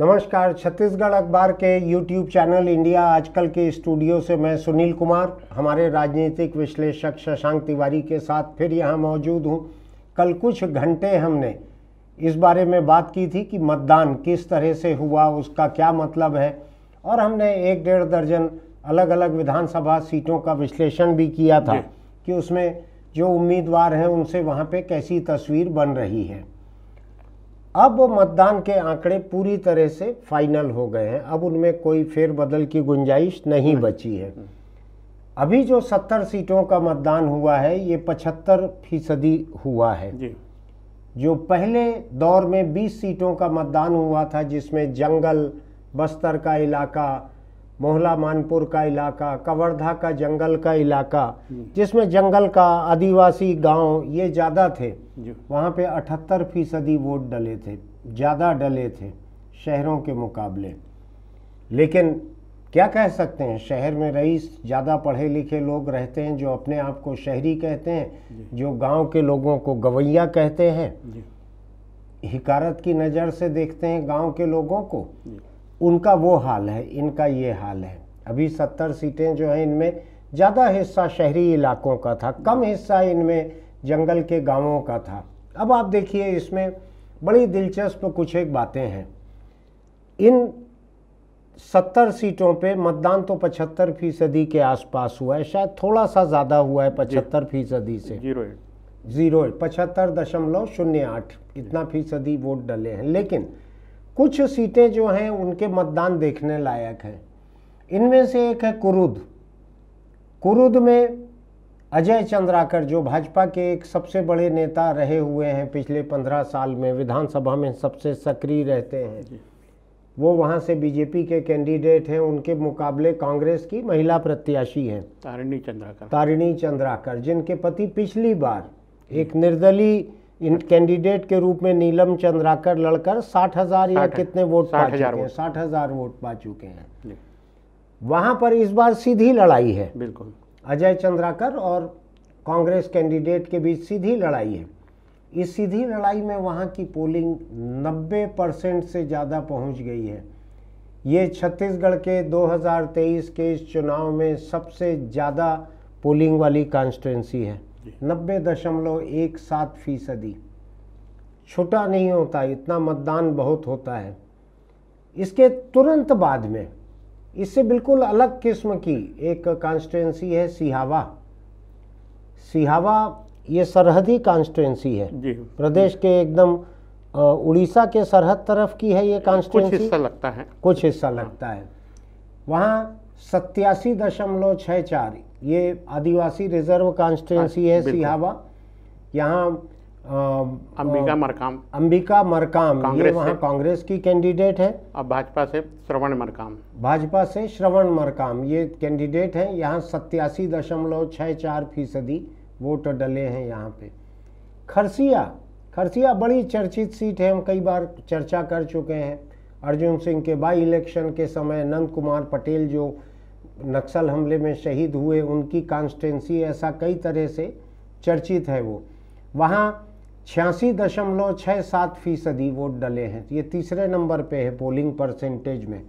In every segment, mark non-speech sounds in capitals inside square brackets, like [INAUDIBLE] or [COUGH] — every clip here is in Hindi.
नमस्कार छत्तीसगढ़ अखबार के यूट्यूब चैनल इंडिया आजकल के स्टूडियो से मैं सुनील कुमार हमारे राजनीतिक विश्लेषक शशांक तिवारी के साथ फिर यहाँ मौजूद हूँ कल कुछ घंटे हमने इस बारे में बात की थी कि मतदान किस तरह से हुआ उसका क्या मतलब है और हमने एक डेढ़ दर्जन अलग अलग विधानसभा सीटों का विश्लेषण भी किया था कि उसमें जो उम्मीदवार हैं उनसे वहाँ पर कैसी तस्वीर बन रही है अब मतदान के आंकड़े पूरी तरह से फाइनल हो गए हैं अब उनमें कोई फेरबदल की गुंजाइश नहीं बची है अभी जो सत्तर सीटों का मतदान हुआ है ये पचहत्तर फीसदी हुआ है जी। जो पहले दौर में बीस सीटों का मतदान हुआ था जिसमें जंगल बस्तर का इलाका मोहला मानपुर का इलाका कवर्धा का जंगल का इलाका जिसमें जंगल का आदिवासी गांव ये ज़्यादा थे वहाँ पे 78 फीसदी वोट डले थे ज़्यादा डले थे शहरों के मुकाबले लेकिन क्या कह सकते हैं शहर में रईस ज़्यादा पढ़े लिखे लोग रहते हैं जो अपने आप को शहरी कहते हैं जो गांव के लोगों को गवैया कहते हैं हिकारत की नज़र से देखते हैं गांव के लोगों को उनका वो हाल है इनका ये हाल है अभी सत्तर सीटें जो हैं इनमें ज़्यादा हिस्सा शहरी इलाकों का था कम हिस्सा इनमें जंगल के गांवों का था अब आप देखिए इसमें बड़ी दिलचस्प कुछ एक बातें हैं इन सत्तर सीटों पे मतदान तो पचहत्तर फीसदी के आसपास हुआ है शायद थोड़ा सा ज़्यादा हुआ है पचहत्तर फीसदी से जीरो जीरो पचहत्तर दशमलव शून्य आठ इतना फीसदी वोट डले हैं लेकिन कुछ सीटें जो हैं उनके मतदान देखने लायक हैं इनमें से एक है कुरुद कुरुद में अजय चंद्राकर जो भाजपा के एक सबसे बड़े नेता रहे हुए हैं पिछले पंद्रह साल में विधानसभा में सबसे सक्रिय रहते हैं वो वहाँ से बीजेपी के कैंडिडेट हैं उनके मुकाबले कांग्रेस की महिला प्रत्याशी हैं तारिणी चंद्राकर तारिणी चंद्राकर जिनके पति पिछली बार एक निर्दलीय इन कैंडिडेट के रूप में नीलम चंद्राकर लड़कर साठ हजार या कितने वोट पा चुके हैं साठ हजार वोट पा चुके हैं वहाँ पर इस बार सीधी लड़ाई है बिल्कुल अजय चंद्राकर और कांग्रेस कैंडिडेट के बीच सीधी लड़ाई है इस सीधी लड़ाई में वहाँ की पोलिंग 90 परसेंट से ज़्यादा पहुँच गई है ये छत्तीसगढ़ के 2023 के इस चुनाव में सबसे ज़्यादा पोलिंग वाली कॉन्स्टिटेंसी है नब्बे दशमलव एक सात फीसदी छोटा नहीं होता इतना मतदान बहुत होता है इसके तुरंत बाद में इससे बिल्कुल अलग किस्म की एक कॉन्स्टिट्युएंसी है सिहावा सिहावा ये सरहदी कॉन्स्टिट्यूंसी है प्रदेश के एकदम उड़ीसा के सरहद तरफ की है ये कॉन्स्टिट्यूंसी कुछ हिस्सा लगता है कुछ हिस्सा लगता है वहाँ सत्यासी दशमलव छः चार ये आदिवासी रिजर्व कॉन्स्टिट्यूंसी है हाँ, सिहावा यहाँ अंबिका मरकाम अंबिका मरकाम ये वहाँ कांग्रेस की कैंडिडेट है अब भाजपा से श्रवण मरकाम भाजपा से श्रवण मरकाम ये कैंडिडेट हैं यहाँ सत्यासी दशमलव छः चार फीसदी वोट डले हैं यहाँ पे खरसिया खरसिया बड़ी चर्चित सीट है हम कई बार चर्चा कर चुके हैं अर्जुन सिंह के बाई इलेक्शन के समय नंद कुमार पटेल जो नक्सल हमले में शहीद हुए उनकी कॉन्स्टेंसी ऐसा कई तरह से चर्चित है वो वहाँ छियासी दशमलव छः सात फीसदी वोट डले हैं ये तीसरे नंबर पे है पोलिंग परसेंटेज में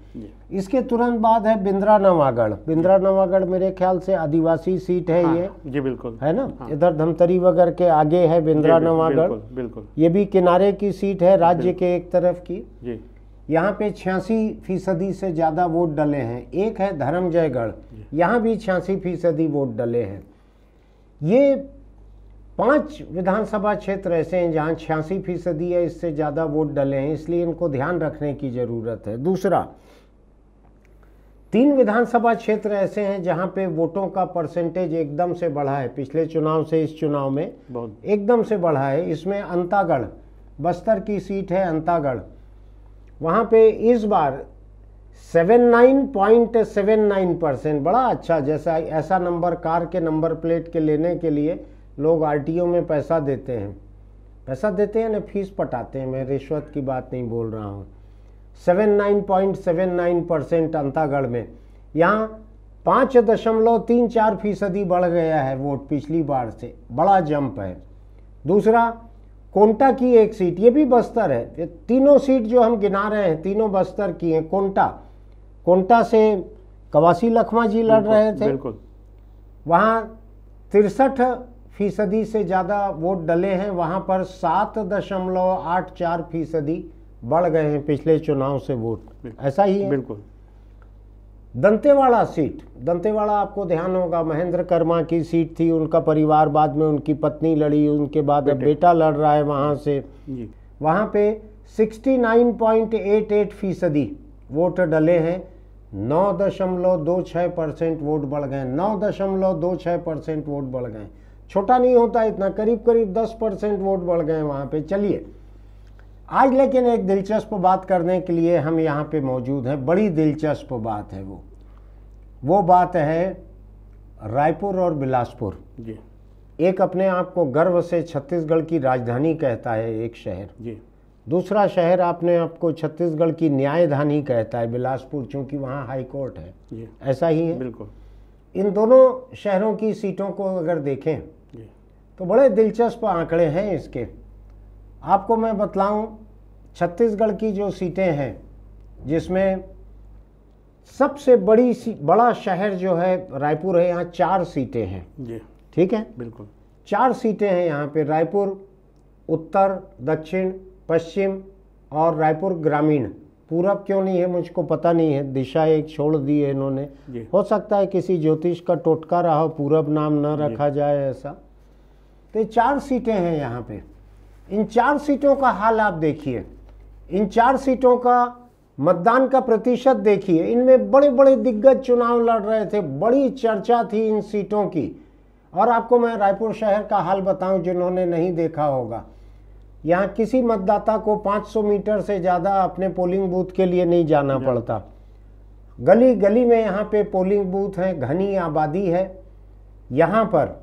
इसके तुरंत बाद है बिंद्रा नवागढ़ बिंद्रा नवागढ़ मेरे ख्याल से आदिवासी सीट है हाँ, ये जी बिल्कुल है ना हाँ। इधर धमतरी वगैरह के आगे है बिंद्रा नवागढ़ बिल्कुल, बिल्कुल ये भी किनारे की सीट है राज्य के एक तरफ की जी यहाँ पे छियासी फीसदी से ज़्यादा वोट डले हैं एक है धर्म जयगढ़ यहाँ भी छियासी फीसदी वोट डले हैं ये पांच विधानसभा क्षेत्र ऐसे हैं जहाँ छियासी फीसदी या इससे ज़्यादा वोट डले हैं इसलिए इनको ध्यान रखने की ज़रूरत है दूसरा तीन विधानसभा क्षेत्र ऐसे हैं जहां पे वोटों का परसेंटेज एकदम से बढ़ा है पिछले चुनाव से इस चुनाव में एकदम से बढ़ा है इसमें अंतागढ़ बस्तर की सीट है अंतागढ़ वहाँ पे इस बार 79.79 परसेंट बड़ा अच्छा जैसा ऐसा नंबर कार के नंबर प्लेट के लेने के लिए लोग आरटीओ में पैसा देते हैं पैसा देते हैं ना फीस पटाते हैं मैं रिश्वत की बात नहीं बोल रहा हूँ 79.79 परसेंट अंतागढ़ में यहाँ पाँच दशमलव तीन चार फीसदी बढ़ गया है वोट पिछली बार से बड़ा जंप है दूसरा कोंटा की एक सीट ये भी बस्तर है ये तीनों सीट जो हम गिना रहे हैं तीनों बस्तर की हैं कोंटा कोंटा से कवासी लखमा जी लड़ रहे थे बिल्कुल वहाँ तिरसठ फीसदी से ज़्यादा वोट डले हैं वहाँ पर सात दशमलव आठ चार फीसदी बढ़ गए हैं पिछले चुनाव से वोट ऐसा ही है बिल्कुल दंतेवाड़ा सीट दंतेवाड़ा आपको ध्यान होगा महेंद्र कर्मा की सीट थी उनका परिवार बाद में उनकी पत्नी लड़ी उनके बाद अब बेटा लड़ रहा है वहाँ से वहाँ पे 69.88 फीसदी वोट डले हैं नौ दशमलव दो छः परसेंट वोट बढ़ गए नौ दशमलव दो छः परसेंट वोट बढ़ गए छोटा नहीं होता इतना करीब करीब दस परसेंट वोट बढ़ गए वहाँ पे चलिए आज लेकिन एक दिलचस्प बात करने के लिए हम यहाँ पे मौजूद हैं बड़ी दिलचस्प बात है वो वो बात है रायपुर और बिलासपुर जी एक अपने आप को गर्व से छत्तीसगढ़ की राजधानी कहता है एक शहर जी दूसरा शहर आपने आपको छत्तीसगढ़ की न्यायधानी कहता है बिलासपुर चूंकि वहाँ हाईकोर्ट है है ऐसा ही है बिल्कुल इन दोनों शहरों की सीटों को अगर देखें तो बड़े दिलचस्प आंकड़े हैं इसके आपको मैं बतलाऊं छत्तीसगढ़ की जो सीटें हैं जिसमें सबसे बड़ी बड़ा शहर जो है रायपुर है यहाँ चार सीटें हैं जी ठीक है बिल्कुल चार सीटें हैं यहाँ पे रायपुर उत्तर दक्षिण पश्चिम और रायपुर ग्रामीण पूरब क्यों नहीं है मुझको पता नहीं है दिशा एक छोड़ दी है इन्होंने हो सकता है किसी ज्योतिष का टोटका रहा हो पूरब नाम न रखा जाए ऐसा तो चार सीटें हैं यहाँ पे इन चार सीटों का हाल आप देखिए इन चार सीटों का मतदान का प्रतिशत देखिए इनमें बड़े बड़े दिग्गज चुनाव लड़ रहे थे बड़ी चर्चा थी इन सीटों की और आपको मैं रायपुर शहर का हाल बताऊं जिन्होंने नहीं देखा होगा यहाँ किसी मतदाता को 500 मीटर से ज़्यादा अपने पोलिंग बूथ के लिए नहीं जाना पड़ता गली गली में यहाँ पे पोलिंग बूथ हैं घनी आबादी है यहाँ पर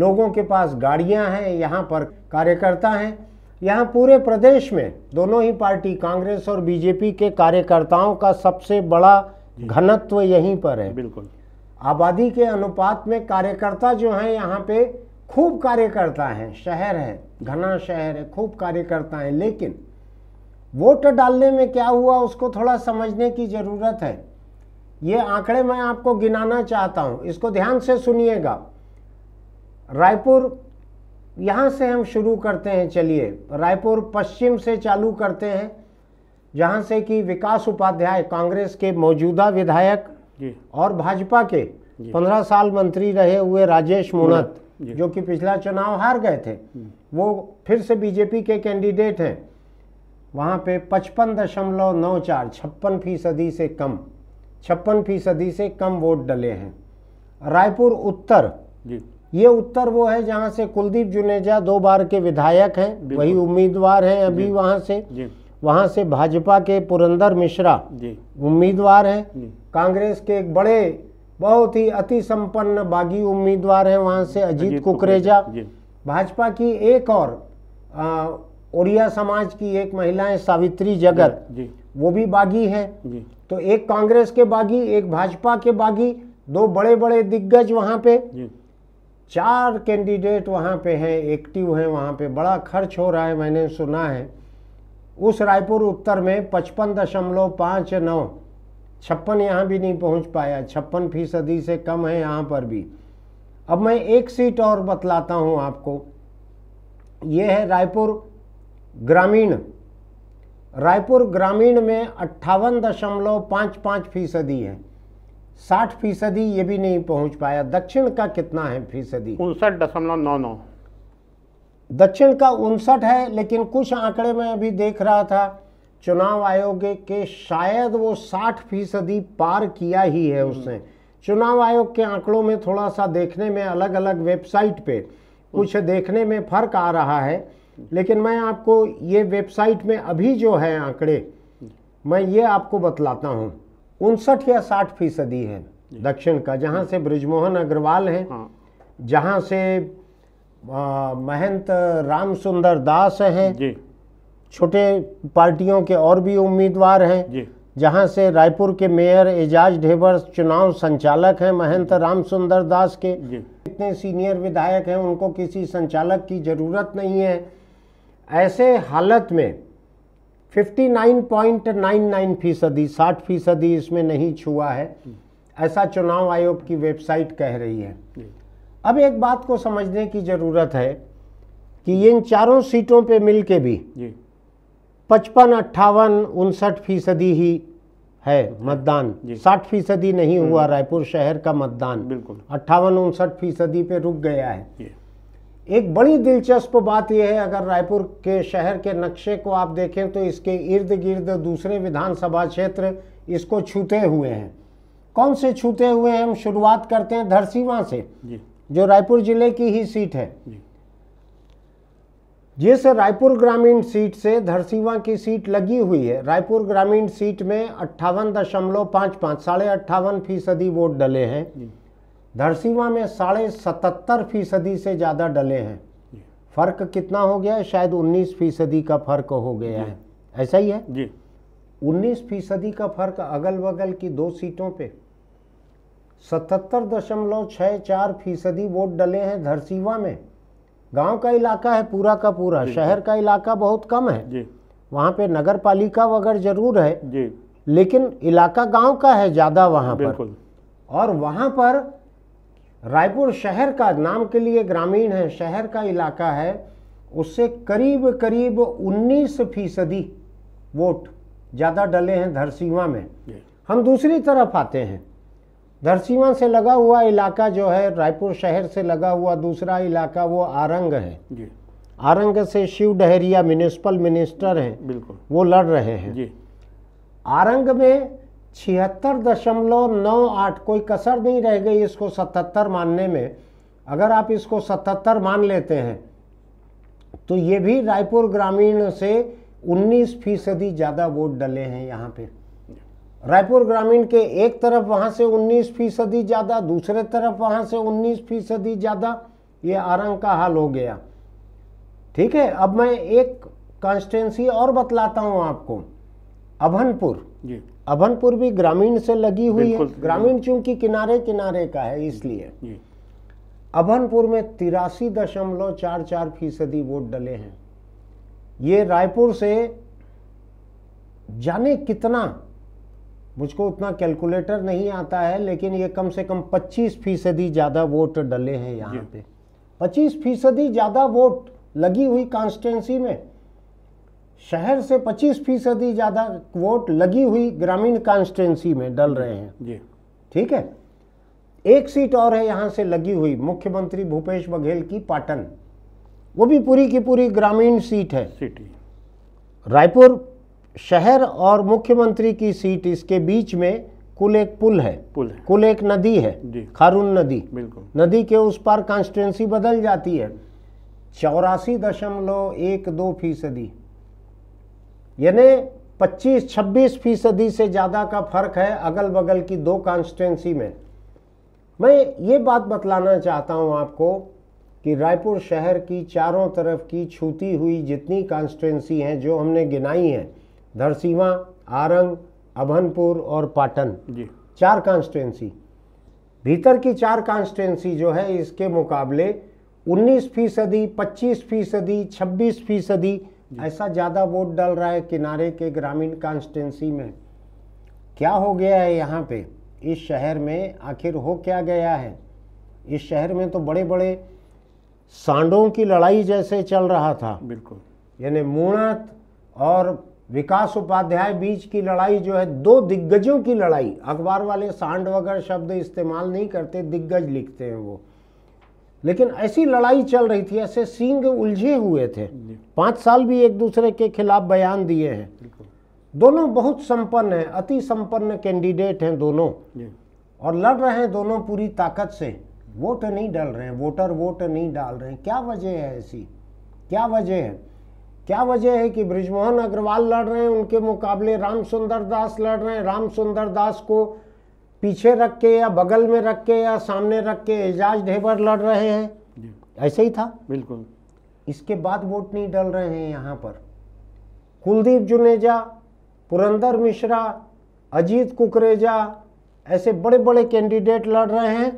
लोगों के पास गाड़ियाँ हैं यहाँ पर कार्यकर्ता हैं यहाँ पूरे प्रदेश में दोनों ही पार्टी कांग्रेस और बीजेपी के कार्यकर्ताओं का सबसे बड़ा घनत्व यहीं पर है बिल्कुल आबादी के अनुपात में कार्यकर्ता जो हैं यहाँ पे खूब कार्यकर्ता हैं शहर है घना शहर है खूब कार्यकर्ता हैं लेकिन वोट डालने में क्या हुआ उसको थोड़ा समझने की ज़रूरत है ये आंकड़े मैं आपको गिनाना चाहता हूँ इसको ध्यान से सुनिएगा रायपुर यहाँ से हम शुरू करते हैं चलिए रायपुर पश्चिम से चालू करते हैं जहाँ से कि विकास उपाध्याय कांग्रेस के मौजूदा विधायक और भाजपा के पंद्रह साल मंत्री रहे हुए राजेश मुनत जो कि पिछला चुनाव हार गए थे वो फिर से बीजेपी के कैंडिडेट हैं वहाँ पे पचपन दशमलव नौ चार छप्पन फीसदी से कम छप्पन फीसदी से कम वोट डले हैं रायपुर उत्तर जी ये उत्तर वो है जहाँ से कुलदीप जुनेजा दो बार के विधायक हैं वही उम्मीदवार हैं अभी वहाँ से वहाँ से भाजपा के पुरंदर मिश्रा उम्मीदवार हैं कांग्रेस के एक बड़े बहुत ही अति संपन्न बागी उम्मीदवार हैं वहाँ से अजीत कुकरेजा भाजपा की एक और ओडिया समाज की एक महिला है सावित्री जगत वो भी बागी है तो एक कांग्रेस के बागी एक भाजपा के बागी दो बड़े बड़े दिग्गज वहाँ पे चार कैंडिडेट वहाँ पे हैं एक्टिव हैं वहाँ पे बड़ा खर्च हो रहा है मैंने सुना है उस रायपुर उत्तर में पचपन दशमलव पाँच नौ छप्पन यहाँ भी नहीं पहुँच पाया छप्पन फीसदी से कम है यहाँ पर भी अब मैं एक सीट और बतलाता हूँ आपको ये है रायपुर ग्रामीण रायपुर ग्रामीण में अट्ठावन दशमलव पाँच पाँच फीसदी है साठ फीसदी ये भी नहीं पहुंच पाया दक्षिण का कितना है फीसदी उनसठ दशमलव नौ नौ दक्षिण का उनसठ है लेकिन कुछ आंकड़े में अभी देख रहा था चुनाव आयोग के शायद वो साठ फीसदी पार किया ही है उसने चुनाव आयोग के आंकड़ों में थोड़ा सा देखने में अलग अलग वेबसाइट पे कुछ देखने में फ़र्क आ रहा है लेकिन मैं आपको ये वेबसाइट में अभी जो है आंकड़े मैं ये आपको बतलाता हूँ उनसठ या साठ फीसदी है दक्षिण का जहाँ से ब्रजमोहन अग्रवाल हैं हाँ। जहाँ से महंत राम सुंदर दास हैं छोटे पार्टियों के और भी उम्मीदवार हैं जहां से रायपुर के मेयर एजाज ढेबर चुनाव संचालक हैं महंत राम सुंदर दास के इतने सीनियर विधायक हैं उनको किसी संचालक की ज़रूरत नहीं है ऐसे हालत में 59.99 फीसदी साठ फीसदी इसमें नहीं छुआ है ऐसा चुनाव आयोग की वेबसाइट कह रही है अब एक बात को समझने की ज़रूरत है कि इन चारों सीटों पे मिल के भी पचपन अट्ठावन उनसठ फीसदी ही है मतदान साठ फीसदी नहीं हुआ हम्म। रायपुर शहर का मतदान बिल्कुल अट्ठावन उनसठ फीसदी पे रुक गया है एक बड़ी दिलचस्प बात यह है अगर रायपुर के शहर के नक्शे को आप देखें तो इसके इर्द गिर्द दूसरे विधानसभा क्षेत्र इसको छूते हुए हैं कौन से छूते हुए हैं हम शुरुआत करते हैं धरसीवा से जो रायपुर जिले की ही सीट है जिस रायपुर ग्रामीण सीट से धरसीवा की सीट लगी हुई है रायपुर ग्रामीण सीट में अट्ठावन दशमलव पाँच पाँच साढ़े अट्ठावन फीसदी वोट डले हैं धरसीवा में साढ़े सतहत्तर फीसदी से ज़्यादा डले हैं फ़र्क कितना हो गया है शायद उन्नीस फीसदी का फ़र्क हो गया है ऐसा ही है जी उन्नीस फीसदी का फ़र्क अगल बगल की दो सीटों पे सतहत्तर दशमलव छः चार फीसदी वोट डले हैं धरसीवा में गांव का इलाका है पूरा का पूरा शहर का इलाका बहुत कम है वहाँ पे नगर पालिका वगैरह जरूर है लेकिन इलाका गांव का है ज़्यादा वहाँ पर और वहाँ पर रायपुर शहर का नाम के लिए ग्रामीण है शहर का इलाका है उससे करीब करीब 19 फीसदी वोट ज़्यादा डले हैं धरसीमा में हम दूसरी तरफ आते हैं धरसीमा से लगा हुआ इलाका जो है रायपुर शहर से लगा हुआ दूसरा इलाका वो आरंग है आरंग से शिव डहरिया म्यूनिसिपल मिनिस्टर हैं बिल्कुल वो लड़ रहे हैं आरंग में छिहत्तर दशमलव नौ आठ कोई कसर नहीं रह गई इसको सतहत्तर मानने में अगर आप इसको सतहत्तर मान लेते हैं तो ये भी रायपुर ग्रामीण से 19 फीसदी ज़्यादा वोट डले हैं यहाँ पे रायपुर ग्रामीण के एक तरफ वहाँ से 19 फीसदी ज़्यादा दूसरे तरफ वहाँ से 19 फीसदी ज़्यादा ये आरंग का हाल हो गया ठीक है अब मैं एक कॉन्स्टेंसी और बतलाता हूँ आपको अभनपुर जी अभनपुर भी ग्रामीण से लगी हुई है ग्रामीण चूंकि किनारे किनारे का है इसलिए अभनपुर में तिरासी दशमलव चार चार फीसदी वोट डले हैं ये रायपुर से जाने कितना मुझको उतना कैलकुलेटर नहीं आता है लेकिन ये कम से कम 25 फीसदी ज़्यादा वोट डले हैं यहाँ पे 25 फीसदी ज़्यादा वोट लगी हुई कॉन्स्टिटेंसी में शहर से 25 फीसदी ज़्यादा वोट लगी हुई ग्रामीण कॉन्स्टिटेंसी में डल रहे हैं जी ठीक है एक सीट और है यहाँ से लगी हुई मुख्यमंत्री भूपेश बघेल की पाटन वो भी पूरी की पूरी ग्रामीण सीट है सिटी रायपुर शहर और मुख्यमंत्री की सीट इसके बीच में कुल एक पुल है पुल है। कुल एक नदी है खारून नदी बिल्कुल नदी के उस पार कॉन्स्टिटेंसी बदल जाती है चौरासी दशमलव एक दो फीसदी यानी 25-26 फीसदी से ज़्यादा का फ़र्क है अगल बगल की दो कॉन्स्टिटेंसी में मैं ये बात बतलाना चाहता हूँ आपको कि रायपुर शहर की चारों तरफ की छूती हुई जितनी कॉन्स्टिटेंसी हैं जो हमने गिनाई हैं धरसीमा आरंग अभनपुर और पाटन जी चार कॉन्स्टिटेंसी भीतर की चार कॉन्स्टिटेंसी जो है इसके मुकाबले 19 फीसदी पच्चीस फीसदी छब्बीस फीसदी ऐसा ज़्यादा वोट डल रहा है किनारे के ग्रामीण कॉन्स्टिटेंसी में क्या हो गया है यहाँ पे इस शहर में आखिर हो क्या गया है इस शहर में तो बड़े बड़े सांडों की लड़ाई जैसे चल रहा था बिल्कुल यानी मूणत और विकास उपाध्याय बीच की लड़ाई जो है दो दिग्गजों की लड़ाई अखबार वाले सांड वगैरह शब्द इस्तेमाल नहीं करते दिग्गज लिखते हैं वो लेकिन ऐसी लड़ाई चल रही थी ऐसे सींग उलझे हुए थे पाँच साल भी एक दूसरे के खिलाफ बयान दिए हैं दोनों बहुत संपन्न हैं अति संपन्न कैंडिडेट हैं दोनों और लड़ रहे हैं दोनों पूरी ताकत से वोट नहीं डाल रहे हैं वोटर वोट नहीं डाल रहे हैं क्या वजह है ऐसी क्या वजह है क्या वजह है कि ब्रिजमोहन अग्रवाल लड़ रहे हैं उनके मुकाबले राम सुंदर दास लड़ रहे हैं राम सुंदर दास को पीछे रख के या बगल में रख के या सामने रख के एजाज ढेबर लड़ रहे हैं ऐसे ही था बिल्कुल इसके बाद वोट नहीं डल रहे हैं यहाँ पर कुलदीप जुनेजा पुरंदर मिश्रा अजीत कुकरेजा ऐसे बड़े बड़े कैंडिडेट लड़ रहे हैं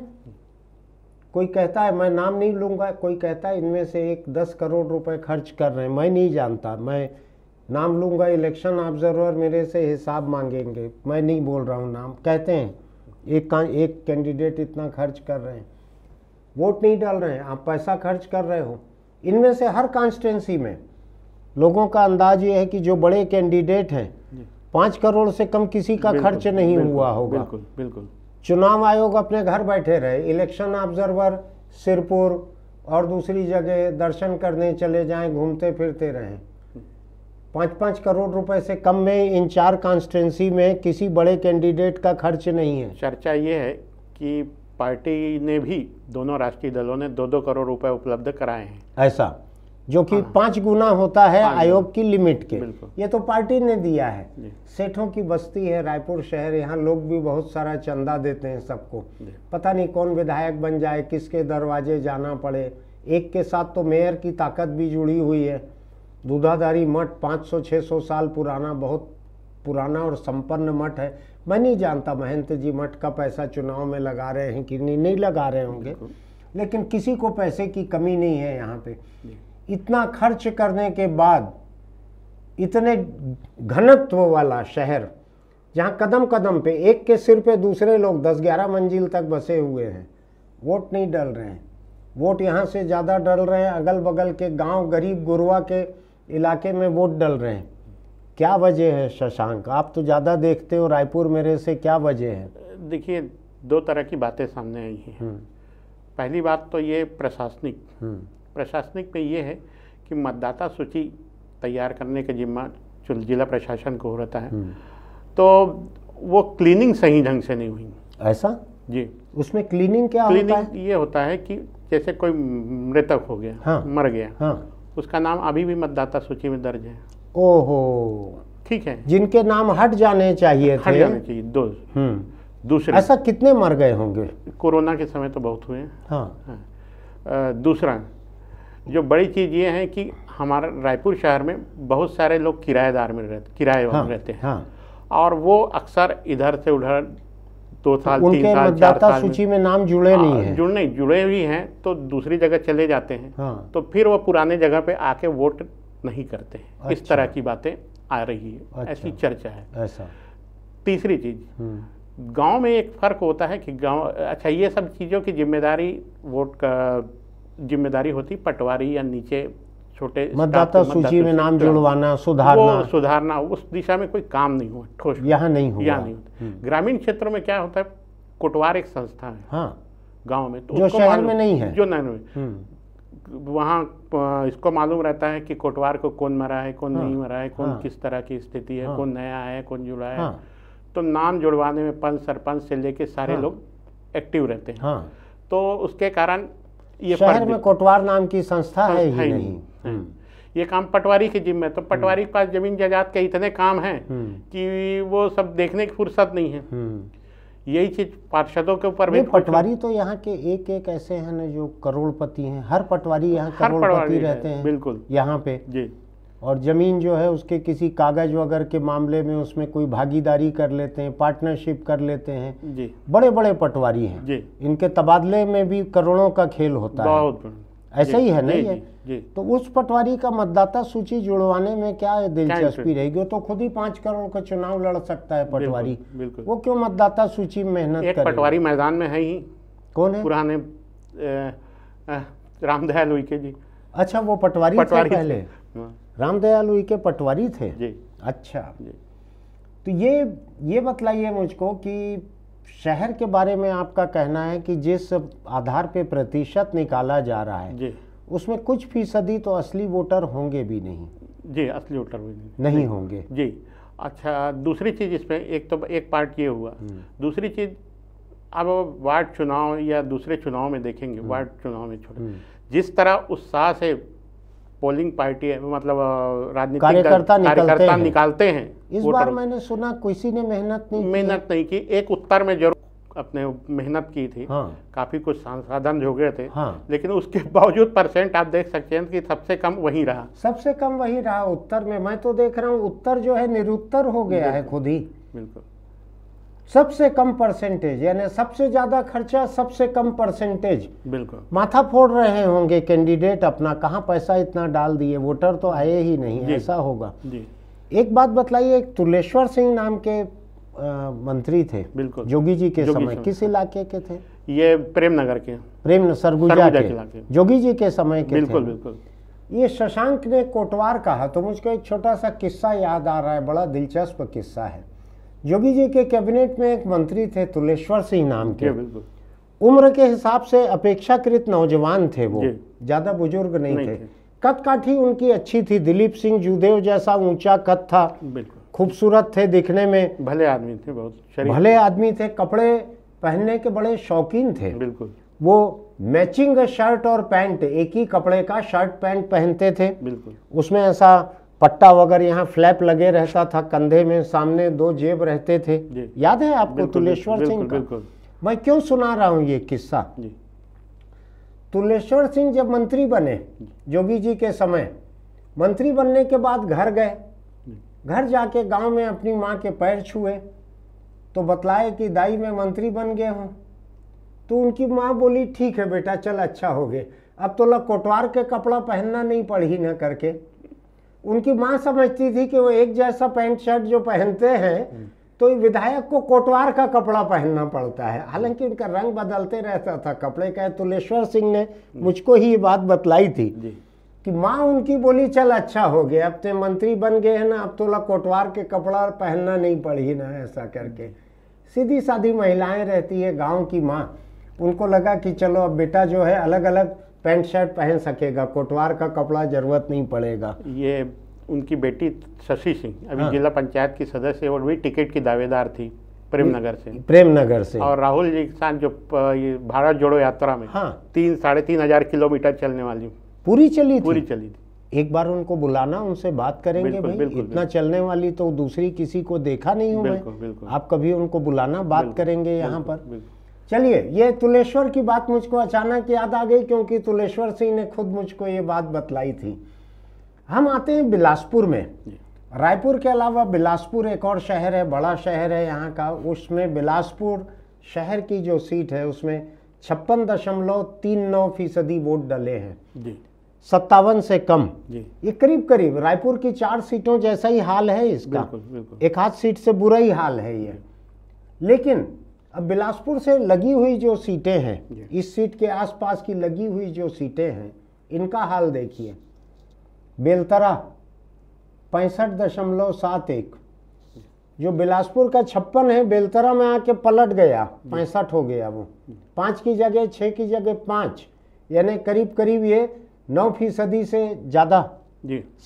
कोई कहता है मैं नाम नहीं लूंगा कोई कहता है इनमें से एक दस करोड़ रुपए खर्च कर रहे हैं मैं नहीं जानता मैं नाम लूँगा इलेक्शन ऑब्जर्वर मेरे से हिसाब मांगेंगे मैं नहीं बोल रहा हूँ नाम कहते हैं एक का एक कैंडिडेट इतना खर्च कर रहे हैं वोट नहीं डाल रहे हैं आप पैसा खर्च कर रहे हो इनमें से हर कॉन्स्टिटेंसी में लोगों का अंदाज ये है कि जो बड़े कैंडिडेट हैं पाँच करोड़ से कम किसी का खर्च नहीं हुआ होगा बिल्कुल बिल्कुल चुनाव आयोग अपने घर बैठे रहे इलेक्शन ऑब्जर्वर सिरपुर और दूसरी जगह दर्शन करने चले जाएं घूमते फिरते रहें पाँच पाँच करोड़ रुपए से कम में इन चार कॉन्स्टिटेंसी में किसी बड़े कैंडिडेट का खर्च नहीं है चर्चा ये है कि पार्टी ने भी दोनों राष्ट्रीय दलों ने दो दो करोड़ रुपए उपलब्ध कराए हैं ऐसा जो कि हाँ। पाँच गुना होता है आयोग की लिमिट के ये तो पार्टी ने दिया है सेठों की बस्ती है रायपुर शहर यहाँ लोग भी बहुत सारा चंदा देते हैं सबको पता नहीं कौन विधायक बन जाए किसके दरवाजे जाना पड़े एक के साथ तो मेयर की ताकत भी जुड़ी हुई है दूधाधारी मठ 500-600 साल पुराना बहुत पुराना और संपन्न मठ है मैं नहीं जानता महंत जी मठ का पैसा चुनाव में लगा रहे हैं कि नहीं लगा रहे होंगे लेकिन किसी को पैसे की कमी नहीं है यहाँ पे इतना खर्च करने के बाद इतने घनत्व वाला शहर जहाँ कदम कदम पे एक के सिर पे दूसरे लोग 10-11 मंजिल तक बसे हुए हैं वोट नहीं डल रहे हैं वोट यहाँ से ज़्यादा डल रहे हैं अगल बगल के गांव गरीब गुरुआ के इलाके में वोट डल रहे हैं क्या वजह है शशांक आप तो ज़्यादा देखते हो रायपुर मेरे से क्या वजह है देखिए दो तरह की बातें सामने आई हैं हम्म। पहली बात तो ये प्रशासनिक हम्म। प्रशासनिक में ये है कि मतदाता सूची तैयार करने का जिम्मा जिला प्रशासन को हो रहता है हम्म। तो वो क्लीनिंग सही ढंग से नहीं हुई ऐसा जी उसमें क्लीनिंग क्या क्लीनिंग होता है? ये होता है कि जैसे कोई मृतक हो गया हाँ, मर गया हाँ, उसका नाम अभी भी मतदाता सूची में दर्ज है ओहो ठीक है जिनके नाम हट जाने चाहिए हट थे। जाने चाहिए दो हम्म। दूसरे ऐसा कितने मर गए होंगे कोरोना के समय तो बहुत हुए हैं हाँ।, हाँ। दूसरा जो बड़ी चीज़ ये है कि हमारा रायपुर शहर में बहुत सारे लोग किराएदार में रहते किराए हाँ, रहते हैं हाँ। और वो अक्सर इधर से उधर दो तो साल तो तीन साल चार साल सूची में नाम जुड़े आ, नहीं हाँ, है जुड़ नहीं जुड़े भी हैं तो दूसरी जगह चले जाते हैं हाँ। तो फिर वो पुराने जगह पे आके वोट नहीं करते हैं अच्छा। इस तरह की बातें आ रही है अच्छा। ऐसी चर्चा है ऐसा तीसरी चीज हम्म। गांव में एक फर्क होता है कि गांव अच्छा ये सब चीज़ों की जिम्मेदारी वोट का जिम्मेदारी होती पटवारी या नीचे छोटे मतदाता सूची में नाम जुड़वाना सुधारना सुधारना उस दिशा में कोई काम नहीं हुआ ठोस यहाँ नहीं हुआ यहाँ नहीं होता हम्म। ग्रामीण क्षेत्रों में क्या होता है कोटवार एक संस्था है हाँ गाँव में तो जो शहर में नहीं है जो नहीं हम्म। वहाँ इसको मालूम रहता है कि कोटवार को कौन मरा है कौन हाँ, नहीं मरा है कौन हाँ, किस तरह की स्थिति है हाँ, कौन नया है कौन जुड़ा है हाँ, तो नाम जुड़वाने में पंच सरपंच से लेके सारे हाँ, लोग एक्टिव रहते हैं हाँ, तो उसके कारण ये शहर में कोटवार नाम की संस्था है ही नहीं हम्म। ये काम पटवारी के जिम्मे तो हम्म। पटवारी के पास जमीन जायदाद के इतने काम हैं हम्म। कि वो सब देखने की फुर्सत नहीं है यही चीज पार्षदों के ऊपर भी पटवारी तो यहाँ के एक एक ऐसे है ना जो करोड़पति हैं हर पटवारी यहाँ करोड़पति रहते हैं बिल्कुल यहाँ पे जी और ज़मीन जो है उसके किसी कागज वगैरह के मामले में उसमें कोई भागीदारी कर लेते हैं पार्टनरशिप कर लेते हैं जी बड़े बड़े पटवारी हैं जी इनके तबादले में भी करोड़ों का खेल होता है ऐसा ही है नहीं है जी, तो उस पटवारी का मतदाता सूची जुड़वाने में क्या दिलचस्पी रहेगी तो खुद ही पांच करोड़ का चुनाव लड़ सकता है पटवारी वो क्यों मतदाता सूची मेहनत एक पटवारी मैदान में है ही कौन है पुराने रामदयाल उइके जी अच्छा वो पटवारी, पहले हाँ। रामदयाल उइके पटवारी थे अच्छा तो ये ये बतलाइए मुझको कि शहर के बारे में आपका कहना है कि जिस आधार पे प्रतिशत निकाला जा रहा है जी उसमें कुछ फीसदी तो असली वोटर होंगे भी नहीं जी असली वोटर भी नहीं नहीं होंगे जी अच्छा दूसरी चीज़ इसमें एक तो एक पार्ट ये हुआ हम्म। दूसरी चीज़ अब वार्ड चुनाव या दूसरे चुनाव में देखेंगे हम्म। वार्ड चुनाव में छोड़ हम्म। जिस तरह उत्साह से पोलिंग पार्टी मतलब राजनीतिक कार्यकर्ता हैं। निकालते हैं इस बार मैंने सुना किसी ने मेहनत नहीं मेहनत नहीं की एक उत्तर में जरूर अपने मेहनत की थी हाँ। काफी कुछ संसाधन जो गए थे हाँ। लेकिन उसके बावजूद परसेंट आप देख सकते हैं कि सबसे कम वही रहा सबसे कम वही रहा उत्तर में मैं तो देख रहा हूँ उत्तर जो है निरुत्तर हो गया है खुद ही बिल्कुल सबसे कम परसेंटेज यानी सबसे ज़्यादा खर्चा सबसे कम परसेंटेज बिल्कुल माथा फोड़ रहे होंगे कैंडिडेट अपना कहाँ पैसा इतना डाल दिए वोटर तो आए ही नहीं ऐसा होगा एक बात बतलाइए एक तुलेश्वर सिंह नाम के आ, मंत्री थे बिल्कुल जोगी जी के जोगी समय किस इलाके के थे ये प्रेमनगर के प्रेम सरगुजा के जोगी जी के समय के बिल्कुल बिल्कुल ये शशांक ने कोटवार कहा तो मुझको एक छोटा सा किस्सा याद आ रहा है बड़ा दिलचस्प किस्सा है योगी जी के कैबिनेट में एक मंत्री थे तुलेश्वर सिंह नाम के उम्र के हिसाब से अपेक्षाकृत नौजवान थे वो ज़्यादा बुजुर्ग नहीं, नहीं थे, थे। कद काठी उनकी अच्छी थी दिलीप सिंह जुदेव जैसा ऊंचा कद था खूबसूरत थे दिखने में भले आदमी थे बहुत भले आदमी थे कपड़े पहनने के बड़े शौकीन थे बिल्कुल वो मैचिंग शर्ट और पैंट एक ही कपड़े का शर्ट पैंट पहनते थे बिल्कुल उसमें ऐसा पट्टा वगैरह यहाँ फ्लैप लगे रहता था कंधे में सामने दो जेब रहते थे याद है आपको तुलेश्वर सिंह का मैं क्यों सुना रहा हूँ ये किस्सा तुलेश्वर सिंह जब मंत्री बने जोगी जी के समय मंत्री बनने के बाद घर गए घर जाके गांव में अपनी माँ के पैर छुए तो बतलाए कि दाई मैं मंत्री बन गए हूँ तो उनकी माँ बोली ठीक है बेटा चल अच्छा हो गए अब तो लग कोटवार के कपड़ा पहनना नहीं पड़ ही ना करके उनकी माँ समझती थी कि वो एक जैसा पैंट शर्ट जो पहनते हैं हम्म। तो विधायक को कोटवार का कपड़ा पहनना पड़ता है हालांकि उनका रंग बदलते रहता था कपड़े का तुलेश्वर सिंह ने हम्म। मुझको ही ये बात बतलाई थी कि माँ उनकी बोली चल अच्छा हो गया अब तो मंत्री बन गए हैं ना अब तोला कोटवार के कपड़ा पहनना नहीं पड़ी ना ऐसा करके सीधी साधी महिलाएं रहती है गांव की माँ उनको लगा कि चलो अब बेटा जो है अलग अलग पैंट शर्ट पहन सकेगा कोटवार का कपड़ा जरूरत नहीं पड़ेगा ये उनकी बेटी शशि सिंह अभी हाँ। जिला पंचायत की सदस्य और भी टिकट की दावेदार थी प्रेमनगर से प्रेमनगर से और राहुल जी के साथ जो भारत जोड़ो यात्रा में हाँ तीन साढ़े तीन हजार किलोमीटर चलने वाली पूरी चली पूरी चली थी एक बार उनको बुलाना उनसे बात करेंगे बिल्कुल, भाई बिल्कुल, इतना बिल्कुल। चलने वाली तो दूसरी किसी को देखा नहीं हूँ आप कभी उनको बुलाना बात करेंगे यहाँ पर चलिए ये तुलेश्वर की बात मुझको अचानक याद आ गई क्योंकि तुलेश्वर सिंह ने खुद मुझको ये बात बतलाई थी हम आते हैं बिलासपुर में रायपुर के अलावा बिलासपुर एक और शहर है बड़ा शहर है यहाँ का उसमें बिलासपुर शहर की जो सीट है उसमें छप्पन दशमलव तीन नौ फीसदी वोट डले हैं सत्तावन से कम ये करीब करीब रायपुर की चार सीटों जैसा ही हाल है इसका बिल्कुल, बिल्कुल। एक आध सीट से बुरा ही हाल है ये लेकिन अब बिलासपुर से लगी हुई जो सीटें हैं इस सीट के आसपास की लगी हुई जो सीटें हैं इनका हाल देखिए बेलतरा पैंसठ दशमलव सात एक जो बिलासपुर का छप्पन है बेलतरा में आके पलट गया पैंसठ हो गया वो पाँच की जगह छः की जगह पाँच यानी करीब करीब ये नौ फीसदी से ज़्यादा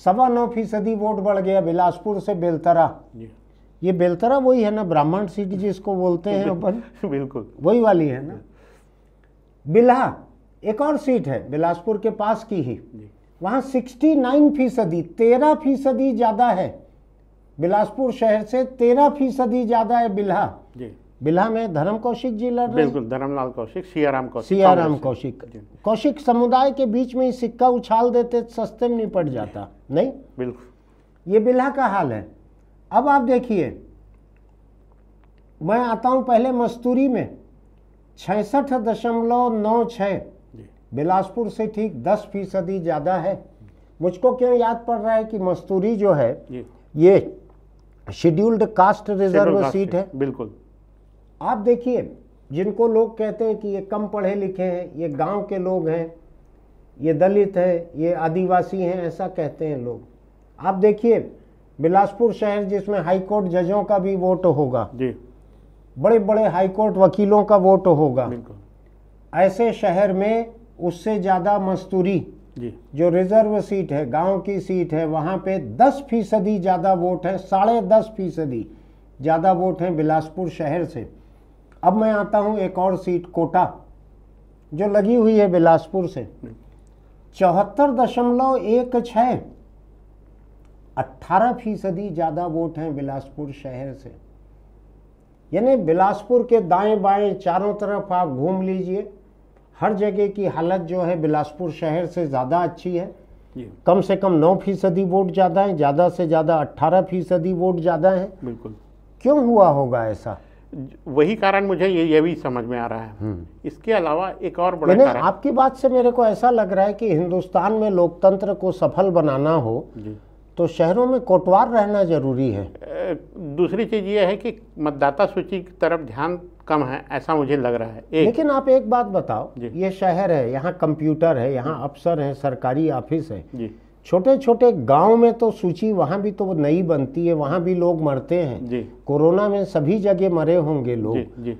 सवा नौ फीसदी वोट बढ़ गया बिलासपुर से बेलतरा ये बेलतरा वही है ना ब्राह्मण सीट जिसको बोलते हैं अपन बिल्कुल वही वाली है ना बिल्हा एक और सीट है बिलासपुर के पास की ही वहाँ नाइन फीसदी तेरह फीसदी ज़्यादा है बिलासपुर शहर से तेरह फीसदी ज़्यादा है बिल्हा बिल्हा में धर्म कौशिक जी लड़ रहे बिल्कुल धर्मलाल कौशिक सियाराम कौशिक सियाराम कौशिक कौशिक समुदाय के बीच में ही सिक्का उछाल देते सस्ते में निपट जाता नहीं बिल्कुल ये बिल्हा का हाल है अब आप देखिए मैं आता हूं पहले मस्तूरी में छसठ दशमलव नौ छः बिलासपुर से ठीक दस फीसदी ज़्यादा है मुझको क्यों याद पड़ रहा है कि मस्तूरी जो है ये शेड्यूल्ड कास्ट रिजर्व सीट है बिल्कुल आप देखिए जिनको लोग कहते हैं कि ये कम पढ़े लिखे हैं ये गांव के लोग हैं ये दलित है ये आदिवासी हैं ऐसा कहते हैं लोग आप देखिए बिलासपुर शहर जिसमें हाईकोर्ट जजों का भी वोट होगा जी बड़े बड़े हाईकोर्ट वकीलों का वोट होगा ऐसे शहर में उससे ज़्यादा मस्तूरी जो रिजर्व सीट है गांव की सीट है वहाँ पे दस फीसदी ज़्यादा वोट है साढ़े दस फीसदी ज़्यादा वोट है बिलासपुर शहर से अब मैं आता हूँ एक और सीट कोटा जो लगी हुई है बिलासपुर से चौहत्तर दशमलव एक छः 18 फीसदी ज़्यादा वोट हैं बिलासपुर शहर से यानी बिलासपुर के दाएं बाएं चारों तरफ आप घूम लीजिए हर जगह की हालत जो है बिलासपुर शहर से ज़्यादा अच्छी है कम से कम नौ फीसदी वोट ज़्यादा है ज़्यादा से ज़्यादा अट्ठारह फीसदी वोट ज़्यादा हैं बिल्कुल क्यों हुआ होगा ऐसा वही कारण मुझे ये ये भी समझ में आ रहा है हम्म। इसके अलावा एक और बड़ा कारण आपकी बात से मेरे को ऐसा लग रहा है कि हिंदुस्तान में लोकतंत्र को सफल बनाना हो तो शहरों में कोटवार रहना ज़रूरी है दूसरी चीज़ ये है कि मतदाता सूची की तरफ ध्यान कम है ऐसा मुझे लग रहा है एक। लेकिन आप एक बात बताओ ये शहर है यहाँ कंप्यूटर है यहाँ अफसर है सरकारी ऑफिस है छोटे छोटे गांव में तो सूची वहाँ भी तो नई बनती है वहाँ भी लोग मरते हैं कोरोना में सभी जगह मरे होंगे लोग जी, जी।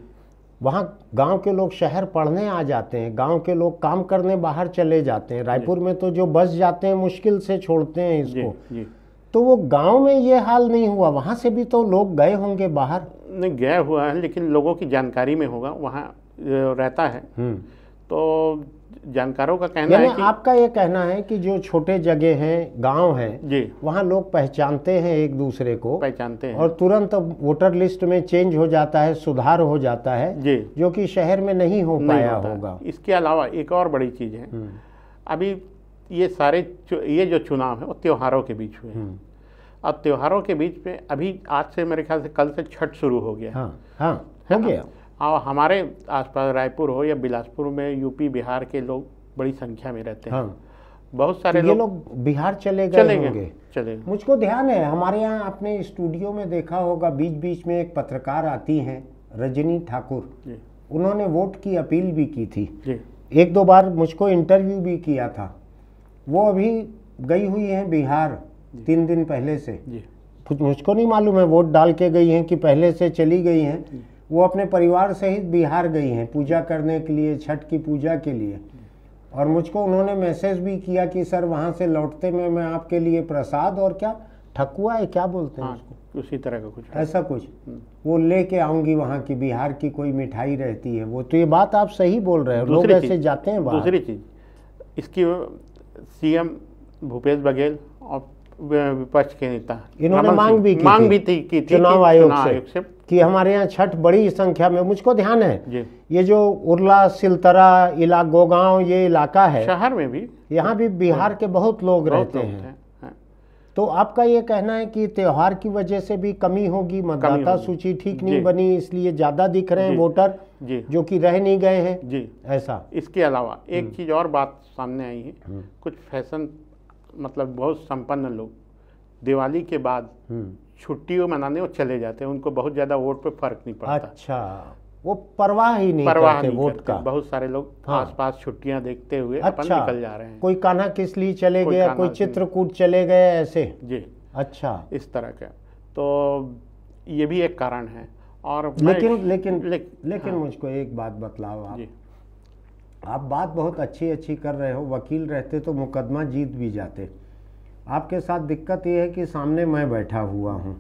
वहाँ गांव के लोग शहर पढ़ने आ जाते हैं गांव के लोग काम करने बाहर चले जाते हैं रायपुर में तो जो बस जाते हैं मुश्किल से छोड़ते हैं इसको जी, जी। तो वो गांव में ये हाल नहीं हुआ वहाँ से भी तो लोग गए होंगे बाहर नहीं गया हुआ है लेकिन लोगों की जानकारी में होगा वहाँ रहता है हम्म। तो जानकारों का कहना है कि आपका ये कहना है कि जो छोटे जगह हैं गांव हैं जी वहाँ लोग पहचानते हैं एक दूसरे को पहचानते हैं और तुरंत वोटर लिस्ट में चेंज हो जाता है सुधार हो जाता है जी जो कि शहर में नहीं हो नहीं पाया होगा इसके अलावा एक और बड़ी चीज़ है हम्म। अभी ये सारे ये जो चुनाव है वो त्योहारों के बीच हुए हम्म। अब त्योहारों के बीच में अभी आज से मेरे ख्याल से कल से छठ शुरू हो गया हाँ हाँ हो गया और हाँ, हमारे आसपास रायपुर हो या बिलासपुर में यूपी बिहार के लोग बड़ी संख्या में रहते हैं हाँ। बहुत सारे तो ये लोग, बिहार चले गए चले होंगे मुझको ध्यान है हमारे यहाँ आपने स्टूडियो में देखा होगा बीच बीच में एक पत्रकार आती हैं रजनी ठाकुर उन्होंने वोट की अपील भी की थी एक दो बार मुझको इंटरव्यू भी किया था वो अभी गई हुई हैं बिहार तीन दिन पहले से मुझको नहीं मालूम है वोट डाल के गई हैं कि पहले से चली गई हैं वो अपने परिवार सहित बिहार गई हैं पूजा करने के लिए छठ की पूजा के लिए और मुझको उन्होंने मैसेज भी किया कि सर वहाँ से लौटते में मैं आपके लिए प्रसाद और क्या ठकुआ है क्या बोलते हैं हाँ, उसको उसी तरह का कुछ ऐसा कुछ हम्म। वो लेके आऊंगी वहाँ की बिहार की कोई मिठाई रहती है वो तो ये बात आप सही बोल रहे हो लोग ऐसे जाते हैं दूसरी चीज़ इसकी सीएम भूपेश बघेल और विपक्ष के नेता इन्होंने मांग भी की मांग भी थी कि चुनाव आयोग से कि हमारे यहाँ छठ बड़ी संख्या में मुझको ध्यान है ये जो उरला सिलतरा इला गोगांव ये इलाका है शहर में भी यहाँ भी बिहार के बहुत लोग रहते हैं हाँ। तो आपका ये कहना है कि त्यौहार की वजह से भी कमी होगी मतदाता सूची ठीक नहीं बनी इसलिए ज़्यादा दिख रहे हैं वोटर जो कि रह नहीं गए हैं जी ऐसा इसके अलावा एक हम्म। चीज़ और बात सामने आई है हम्म। कुछ फैशन मतलब बहुत संपन्न लोग दिवाली के बाद हम्म। छुट्टियों मनाने वो चले जाते हैं उनको बहुत ज़्यादा वोट पे फर्क नहीं पड़ता अच्छा वो परवाह ही नहीं परवाह करते नहीं वोट करते। का बहुत सारे लोग हाँ। आसपास छुट्टियां देखते हुए अच्छा, अपन निकल जा रहे हैं कोई किस किसली चले कोई गया कोई चित्रकूट चले गए ऐसे जी अच्छा इस तरह का तो ये भी एक कारण है और लेकिन लेकिन लेकिन हाँ। मुझको एक बात बतलाओ आप आप बात बहुत अच्छी अच्छी कर रहे हो वकील रहते तो मुकदमा जीत भी जाते आपके साथ दिक्कत यह है कि सामने मैं बैठा हुआ हूँ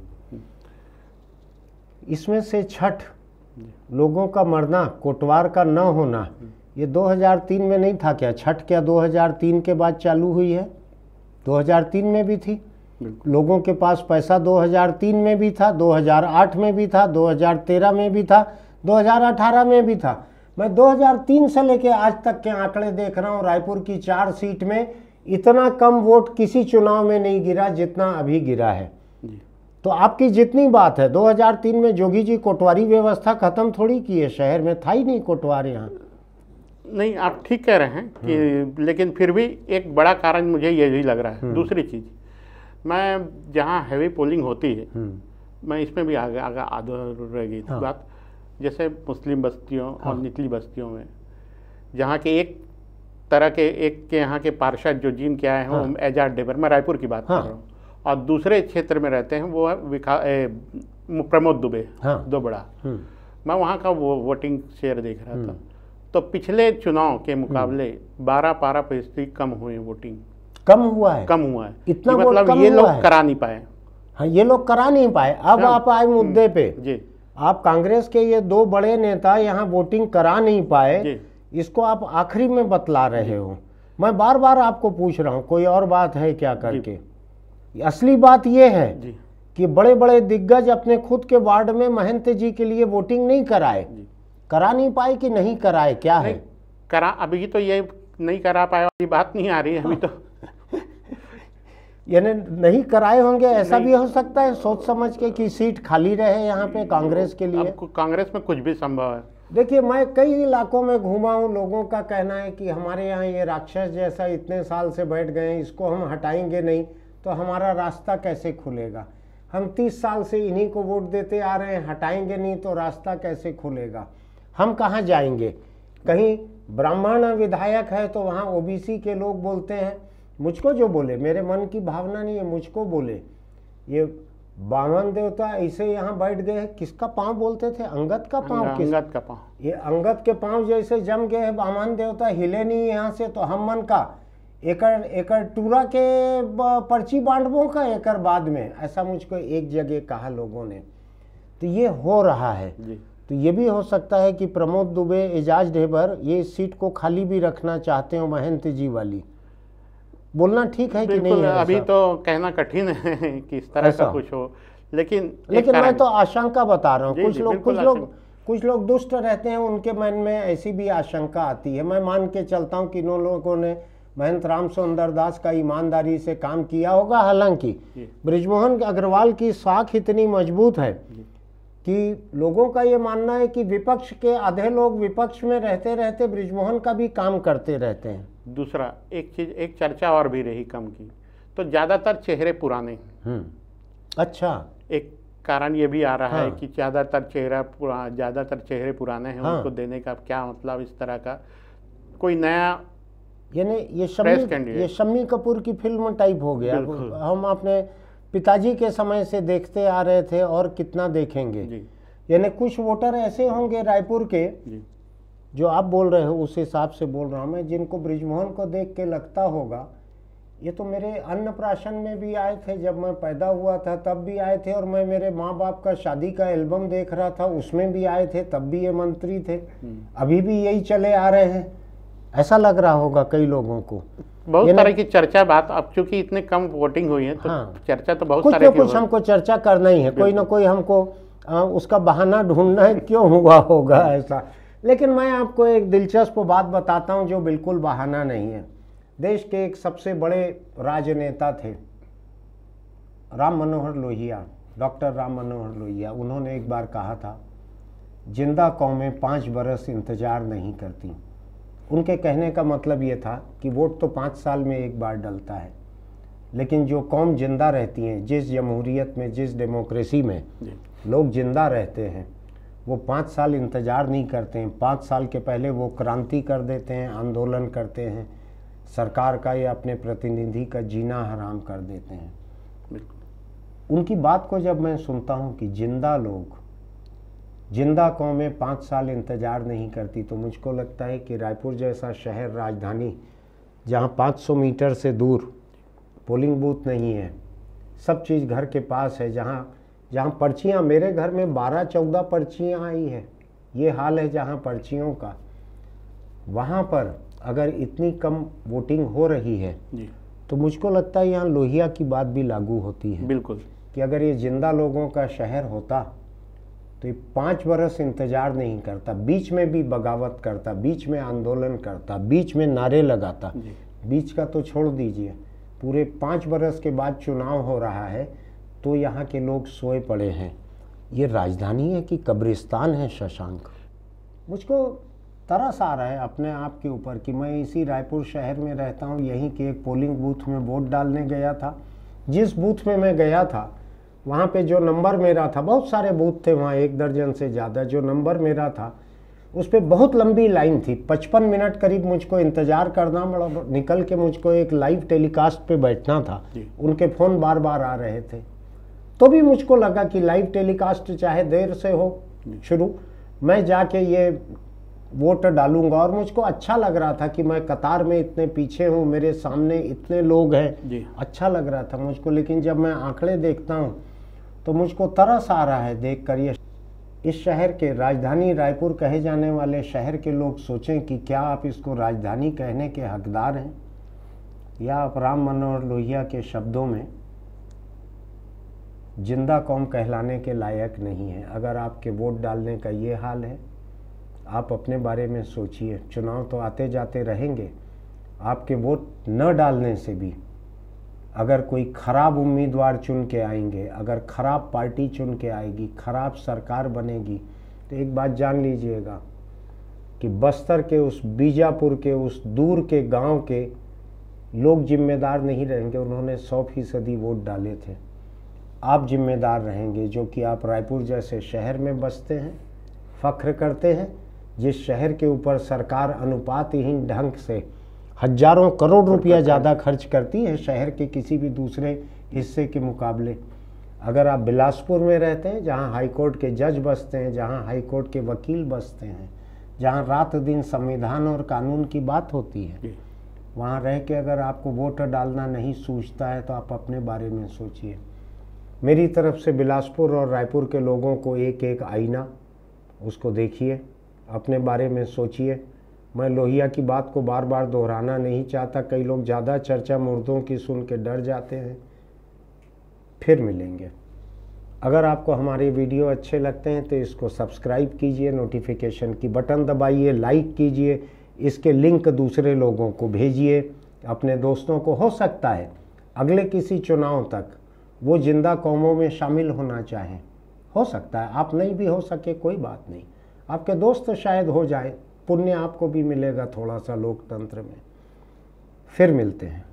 इसमें से छठ लोगों का मरना कोटवार का न होना ये 2003 में नहीं था क्या छठ क्या 2003 के बाद चालू हुई है 2003 में भी थी लोगों के पास पैसा 2003 में भी था 2008 में भी था 2013 में भी था 2018 में भी था मैं 2003 से लेकर आज तक के आंकड़े देख रहा हूँ रायपुर की चार सीट में इतना कम वोट किसी चुनाव में नहीं गिरा जितना अभी गिरा है तो आपकी जितनी बात है 2003 में जोगी जी कोटवारी व्यवस्था ख़त्म थोड़ी की है शहर में था ही नहीं कोटवार यहाँ नहीं आप ठीक कह रहे हैं कि हम्म। लेकिन फिर भी एक बड़ा कारण मुझे ये भी लग रहा है हम्म। दूसरी चीज़ मैं जहाँ हैवी पोलिंग होती है हम्म। मैं इसमें भी आगे आगे आदर रहेगी हाँ। बात जैसे मुस्लिम बस्तियों हाँ। और निचली बस्तियों में जहाँ के एक तरह के एक के यहाँ के पार्षद जो जीन के आए हैं हाँ। एजाज डेबर मैं रायपुर की बात हाँ। कर रहा हूँ और दूसरे क्षेत्र में रहते हैं वो विखा ए, प्रमोद दुबे हाँ। दोबड़ा हम्म। मैं वहाँ का वो वोटिंग शेयर देख रहा था हम्म। तो पिछले चुनाव के हम्म। मुकाबले बारह बारह फीसदी कम हुए वोटिंग कम हुआ है कम हुआ है इतना मतलब ये लोग करा नहीं पाए हाँ ये लोग करा नहीं पाए अब हाँ। आप आए मुद्दे पे जी आप कांग्रेस के ये दो बड़े नेता यहाँ वोटिंग करा नहीं पाए इसको आप आखिरी में बतला रहे हो मैं बार बार आपको पूछ रहा हूँ कोई और बात है क्या करके असली बात यह है कि बड़े बड़े दिग्गज अपने खुद के वार्ड में महंत जी के लिए वोटिंग नहीं कराए करा नहीं पाए कि नहीं कराए क्या है करा अभी तो ये नहीं करा पाया बात नहीं आ रही है अभी तो यानी नहीं कराए होंगे ऐसा भी हो सकता है सोच समझ के कि सीट खाली रहे यहाँ पे कांग्रेस के लिए कांग्रेस में कुछ भी संभव है देखिए मैं कई इलाकों में घूमा हूँ लोगों का कहना है कि हमारे यहाँ ये राक्षस जैसा इतने साल से बैठ गए इसको हम हटाएंगे नहीं तो हमारा रास्ता कैसे खुलेगा हम तीस साल से इन्हीं को वोट देते आ रहे हैं हटाएंगे नहीं तो रास्ता कैसे खुलेगा हम कहाँ जाएंगे कहीं ब्राह्मण विधायक है तो वहाँ ओबीसी के लोग बोलते हैं मुझको जो बोले मेरे मन की भावना नहीं है मुझको बोले ये बामन देवता ऐसे यहाँ बैठ गए किसका पांव बोलते थे अंगत का पांव अंगत का पांव ये अंगत के पांव जैसे जम गए हैं वामन देवता हिले नहीं यहाँ से तो हम मन का एकर एकर टूरा के पर्ची बांटबो का एकर बाद में ऐसा मुझको एक जगह कहा लोगों ने तो ये हो रहा है तो ये भी हो सकता है कि प्रमोद दुबे एजाज ढेबर ये सीट को खाली भी रखना चाहते हो महंत जी वाली बोलना ठीक है कि नहीं है अभी तो कहना कठिन है [LAUGHS] कि इस तरह का कुछ हो लेकिन लेकिन मैं तो आशंका बता रहा हूँ कुछ लोग कुछ लोग कुछ लोग दुष्ट रहते हैं उनके मन में ऐसी भी आशंका आती है मैं मान के चलता हूँ कि इन लोगों ने महंत राम सुंदर दास का ईमानदारी से काम किया होगा हालांकि ब्रिजमोहन अग्रवाल की साख इतनी मजबूत है कि लोगों का ये मानना है कि विपक्ष के आधे लोग विपक्ष में रहते रहते ब्रिजमोहन का भी काम करते रहते हैं दूसरा एक चीज़ एक चर्चा और भी रही कम की तो ज़्यादातर चेहरे पुराने हम्म, अच्छा एक कारण ये भी आ रहा हाँ। है कि ज़्यादातर चेहरा ज़्यादातर चेहरे पुराने हैं हाँ। उनको देने का क्या मतलब इस तरह का कोई नया यानी ये शम्मी ये शम्मी कपूर की फिल्म टाइप हो गया हम आपने पिताजी के समय से देखते आ रहे थे और कितना देखेंगे यानी कुछ वोटर ऐसे होंगे रायपुर के जो आप बोल रहे हो उस हिसाब से बोल रहा हूँ मैं जिनको ब्रिजमोहन को देख के लगता होगा ये तो मेरे अन्न प्राशन में भी आए थे जब मैं पैदा हुआ था तब भी आए थे और मैं मेरे माँ बाप का शादी का एल्बम देख रहा था उसमें भी आए थे तब भी ये मंत्री थे हम्म। अभी भी यही चले आ रहे हैं ऐसा लग रहा होगा कई लोगों को बहुत तरह की चर्चा बात अब चूंकि इतने कम वोटिंग हुई है तो हाँ। चर्चा तो बहुत कुछ तरह कुछ हमको चर्चा करना ही है कोई ना कोई हमको आ, उसका बहाना ढूंढना है क्यों हुआ होगा ऐसा लेकिन मैं आपको एक दिलचस्प बात बताता हूँ जो बिल्कुल बहाना नहीं है देश के एक सबसे बड़े राजनेता थे राम मनोहर लोहिया डॉक्टर राम मनोहर लोहिया उन्होंने एक बार कहा था जिंदा कौमें पाँच बरस इंतज़ार नहीं करती उनके कहने का मतलब ये था कि वोट तो पाँच साल में एक बार डलता है लेकिन जो कौम जिंदा रहती हैं जिस जमहूरीत में जिस डेमोक्रेसी में लोग जिंदा रहते हैं वो पाँच साल इंतज़ार नहीं करते हैं पाँच साल के पहले वो क्रांति कर देते हैं आंदोलन करते हैं सरकार का या अपने प्रतिनिधि का जीना हराम कर देते हैं उनकी बात को जब मैं सुनता हूँ कि जिंदा लोग जिंदा कौमें पाँच साल इंतज़ार नहीं करती तो मुझको लगता है कि रायपुर जैसा शहर राजधानी जहाँ 500 मीटर से दूर पोलिंग बूथ नहीं है सब चीज़ घर के पास है जहाँ जहाँ पर्चियाँ मेरे घर में 12-14 पर्चियाँ आई है ये हाल है जहाँ पर्चियों का वहाँ पर अगर इतनी कम वोटिंग हो रही है तो मुझको लगता है यहाँ लोहिया की बात भी लागू होती है बिल्कुल कि अगर ये जिंदा लोगों का शहर होता तो ये पाँच बरस इंतज़ार नहीं करता बीच में भी बगावत करता बीच में आंदोलन करता बीच में नारे लगाता बीच का तो छोड़ दीजिए पूरे पाँच बरस के बाद चुनाव हो रहा है तो यहाँ के लोग सोए पड़े हैं ये राजधानी है कि कब्रिस्तान है शशांक मुझको तरस आ रहा है अपने आप के ऊपर कि मैं इसी रायपुर शहर में रहता हूँ यहीं के एक पोलिंग बूथ में वोट डालने गया था जिस बूथ में मैं गया था वहाँ पे जो नंबर मेरा था बहुत सारे बूथ थे वहाँ एक दर्जन से ज़्यादा जो नंबर मेरा था उस पर बहुत लंबी लाइन थी पचपन मिनट करीब मुझको इंतज़ार करना बड़ा निकल के मुझको एक लाइव टेलीकास्ट पे बैठना था उनके फ़ोन बार बार आ रहे थे तो भी मुझको लगा कि लाइव टेलीकास्ट चाहे देर से हो शुरू मैं जाके ये वोट डालूंगा और मुझको अच्छा लग रहा था कि मैं कतार में इतने पीछे हूँ मेरे सामने इतने लोग हैं अच्छा लग रहा था मुझको लेकिन जब मैं आंकड़े देखता हूँ तो मुझको तरस आ रहा है देख कर ये इस शहर के राजधानी रायपुर कहे जाने वाले शहर के लोग सोचें कि क्या आप इसको राजधानी कहने के हकदार हैं या आप राम मनोहर लोहिया के शब्दों में जिंदा कौम कहलाने के लायक नहीं है अगर आपके वोट डालने का ये हाल है आप अपने बारे में सोचिए चुनाव तो आते जाते रहेंगे आपके वोट न डालने से भी अगर कोई ख़राब उम्मीदवार चुन के आएंगे अगर ख़राब पार्टी चुन के आएगी ख़राब सरकार बनेगी तो एक बात जान लीजिएगा कि बस्तर के उस बीजापुर के उस दूर के गांव के लोग जिम्मेदार नहीं रहेंगे उन्होंने सौ फीसदी वोट डाले थे आप जिम्मेदार रहेंगे जो कि आप रायपुर जैसे शहर में बसते हैं फ़ख्र करते हैं जिस शहर के ऊपर सरकार अनुपातहीन ढंग से हजारों करोड़ रुपया ज़्यादा खर्च करती है शहर के किसी भी दूसरे हिस्से के मुकाबले अगर आप बिलासपुर में रहते हैं जहाँ हाईकोर्ट के जज बसते हैं जहाँ हाईकोर्ट के वकील बसते हैं जहाँ रात दिन संविधान और कानून की बात होती है वहाँ रह के अगर आपको वोट डालना नहीं सूझता है तो आप अपने बारे में सोचिए मेरी तरफ से बिलासपुर और रायपुर के लोगों को एक एक आईना उसको देखिए अपने बारे में सोचिए मैं लोहिया की बात को बार बार दोहराना नहीं चाहता कई लोग ज़्यादा चर्चा मुर्दों की सुन के डर जाते हैं फिर मिलेंगे अगर आपको हमारे वीडियो अच्छे लगते हैं तो इसको सब्सक्राइब कीजिए नोटिफिकेशन की बटन दबाइए लाइक कीजिए इसके लिंक दूसरे लोगों को भेजिए अपने दोस्तों को हो सकता है अगले किसी चुनाव तक वो जिंदा कौमों में शामिल होना चाहें हो सकता है आप नहीं भी हो सके कोई बात नहीं आपके दोस्त शायद हो जाए पुण्य आपको भी मिलेगा थोड़ा सा लोकतंत्र में फिर मिलते हैं